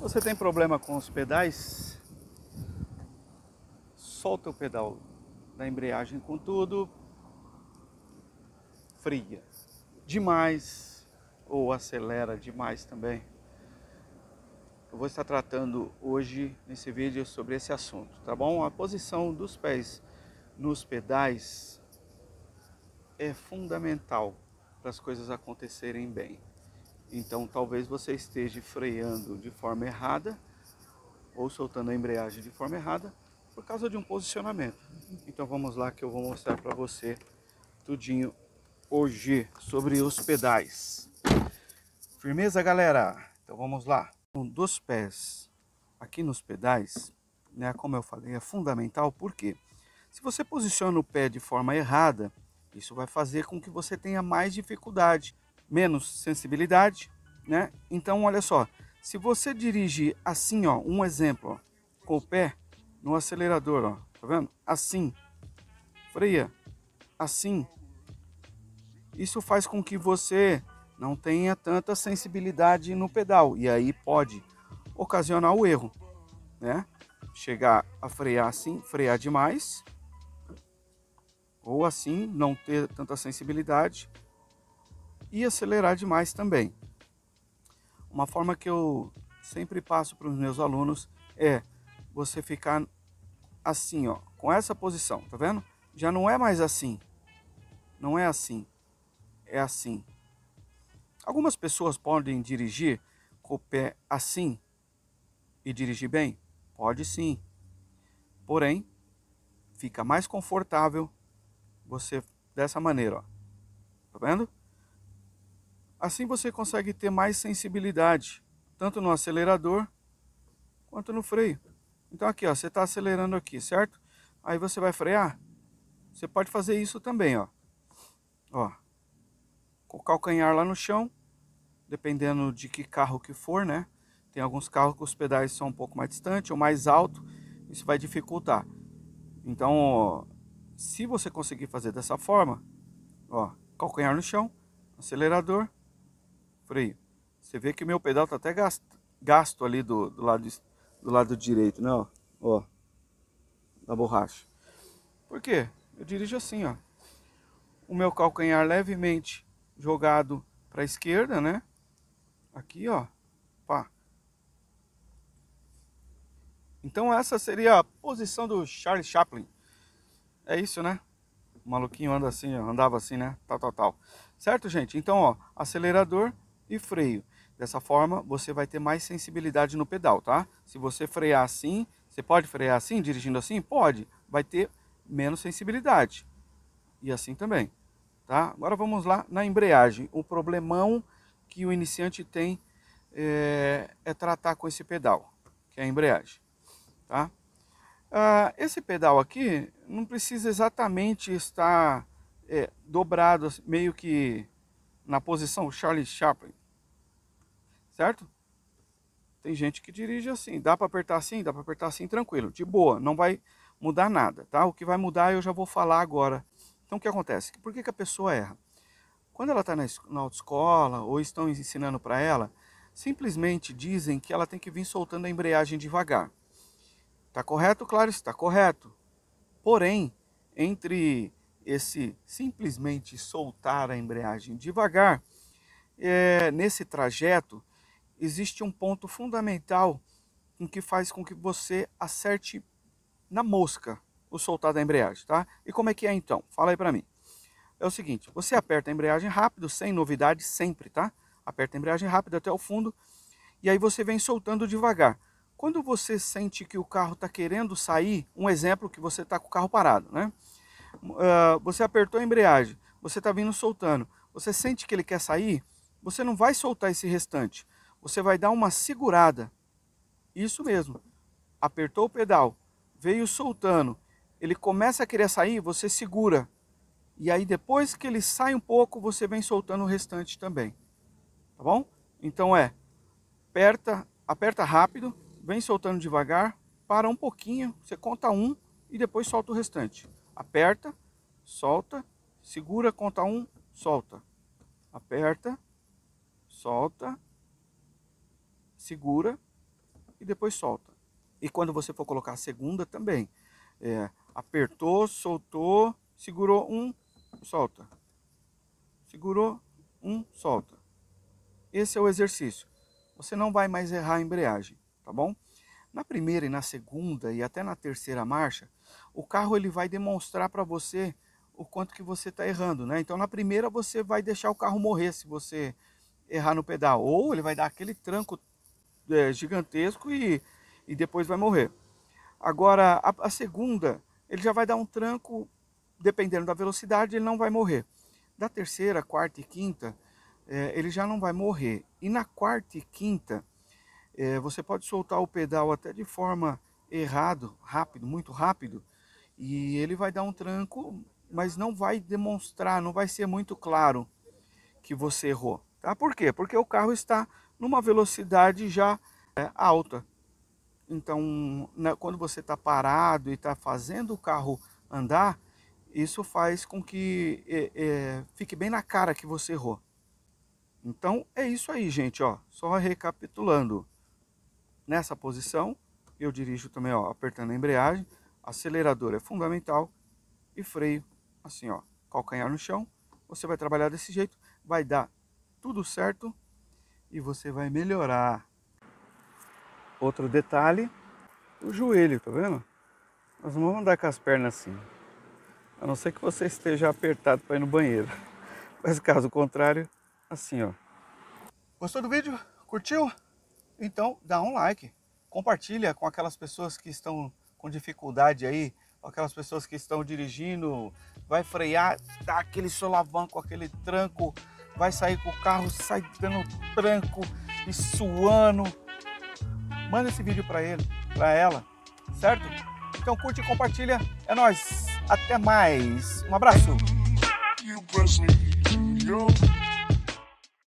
Você tem problema com os pedais? Solta o pedal da embreagem com tudo. Fria demais ou acelera demais também. Eu vou estar tratando hoje nesse vídeo sobre esse assunto, tá bom? A posição dos pés nos pedais é fundamental para as coisas acontecerem bem. Então, talvez você esteja freando de forma errada ou soltando a embreagem de forma errada por causa de um posicionamento. Então, vamos lá que eu vou mostrar para você tudinho hoje sobre os pedais. Firmeza, galera? Então, vamos lá. Um dos pés aqui nos pedais, né, como eu falei, é fundamental porque quê? Se você posiciona o pé de forma errada, isso vai fazer com que você tenha mais dificuldade, menos sensibilidade, né? Então, olha só, se você dirigir assim, ó, um exemplo, ó, com o pé no acelerador, ó, tá vendo? Assim, freia, assim. Isso faz com que você não tenha tanta sensibilidade no pedal e aí pode ocasionar o erro, né? Chegar a frear assim, frear demais ou assim não ter tanta sensibilidade e acelerar demais também. Uma forma que eu sempre passo para os meus alunos é você ficar assim, ó, com essa posição, tá vendo? Já não é mais assim. Não é assim. É assim. Algumas pessoas podem dirigir com o pé assim e dirigir bem? Pode sim. Porém, fica mais confortável você dessa maneira, ó. Tá vendo? Assim você consegue ter mais sensibilidade, tanto no acelerador quanto no freio. Então aqui, ó, você está acelerando aqui, certo? Aí você vai frear. Você pode fazer isso também, ó. Ó. Com o calcanhar lá no chão, dependendo de que carro que for, né? Tem alguns carros que os pedais são um pouco mais distantes ou mais alto, isso vai dificultar. Então, se você conseguir fazer dessa forma, ó, calcanhar no chão, acelerador, freio. Você vê que meu pedal tá até gasto, gasto ali do, do, lado, do lado direito, né? Ó, ó, da borracha. Por quê? Eu dirijo assim, ó. O meu calcanhar levemente jogado para a esquerda, né? Aqui, ó. Pá. Então essa seria a posição do Charles Chaplin. É isso, né? O maluquinho anda assim, andava assim, né? Tal, tal, tal. Certo, gente? Então, ó, acelerador e freio. Dessa forma, você vai ter mais sensibilidade no pedal, tá? Se você frear assim, você pode frear assim, dirigindo assim? Pode. Vai ter menos sensibilidade. E assim também, tá? Agora vamos lá na embreagem. O problemão que o iniciante tem é, é tratar com esse pedal, que é a embreagem, tá? Ah, esse pedal aqui não precisa exatamente estar é, dobrado, assim, meio que na posição Charlie Chaplin, certo? Tem gente que dirige assim, dá para apertar assim, dá para apertar assim, tranquilo, de boa, não vai mudar nada, tá? O que vai mudar eu já vou falar agora. Então o que acontece? Por que, que a pessoa erra? Quando ela está na, na autoescola ou estão ensinando para ela, simplesmente dizem que ela tem que vir soltando a embreagem devagar. Está correto? Claro, está correto. Porém, entre esse simplesmente soltar a embreagem devagar, é, nesse trajeto existe um ponto fundamental em que faz com que você acerte na mosca o soltar da embreagem, tá? E como é que é então? Fala aí para mim. É o seguinte, você aperta a embreagem rápido, sem novidade sempre, tá? Aperta a embreagem rápido até o fundo e aí você vem soltando devagar. Quando você sente que o carro está querendo sair, um exemplo que você está com o carro parado, né? Uh, você apertou a embreagem, você está vindo soltando, você sente que ele quer sair, você não vai soltar esse restante, você vai dar uma segurada. Isso mesmo. Apertou o pedal, veio soltando, ele começa a querer sair, você segura. E aí depois que ele sai um pouco, você vem soltando o restante também. Tá bom? Então é aperta, aperta rápido, vem soltando devagar, para um pouquinho, você conta um e depois solta o restante. Aperta, solta, segura, conta um, solta. Aperta, solta, segura e depois solta. E quando você for colocar a segunda também, é, apertou, soltou, segurou um, solta. Segurou um, solta. Esse é o exercício. Você não vai mais errar a embreagem tá bom? Na primeira e na segunda e até na terceira marcha, o carro ele vai demonstrar para você o quanto que você está errando, né? Então na primeira você vai deixar o carro morrer se você errar no pedal, ou ele vai dar aquele tranco é, gigantesco e, e depois vai morrer. Agora a, a segunda ele já vai dar um tranco, dependendo da velocidade ele não vai morrer. Da terceira, quarta e quinta é, ele já não vai morrer. E na quarta e quinta é, você pode soltar o pedal até de forma errado, rápido, muito rápido, e ele vai dar um tranco, mas não vai demonstrar, não vai ser muito claro que você errou. Tá? Por quê? Porque o carro está numa velocidade já é, alta. Então, né, quando você está parado e está fazendo o carro andar, isso faz com que é, é, fique bem na cara que você errou. Então, é isso aí, gente. Ó, só recapitulando. Nessa posição, eu dirijo também ó, apertando a embreagem, acelerador é fundamental e freio assim, ó, calcanhar no chão. Você vai trabalhar desse jeito, vai dar tudo certo e você vai melhorar. Outro detalhe, o joelho, tá vendo? Nós não vamos andar com as pernas assim. A não ser que você esteja apertado para ir no banheiro. Mas caso contrário, assim, ó. Gostou do vídeo? Curtiu? Então, dá um like, compartilha com aquelas pessoas que estão com dificuldade aí, aquelas pessoas que estão dirigindo, vai frear, dá aquele solavanco, aquele tranco, vai sair com o carro, sai dando tranco e suando. Manda esse vídeo para ele, para ela, certo? Então curte e compartilha. É nós. Até mais. Um abraço.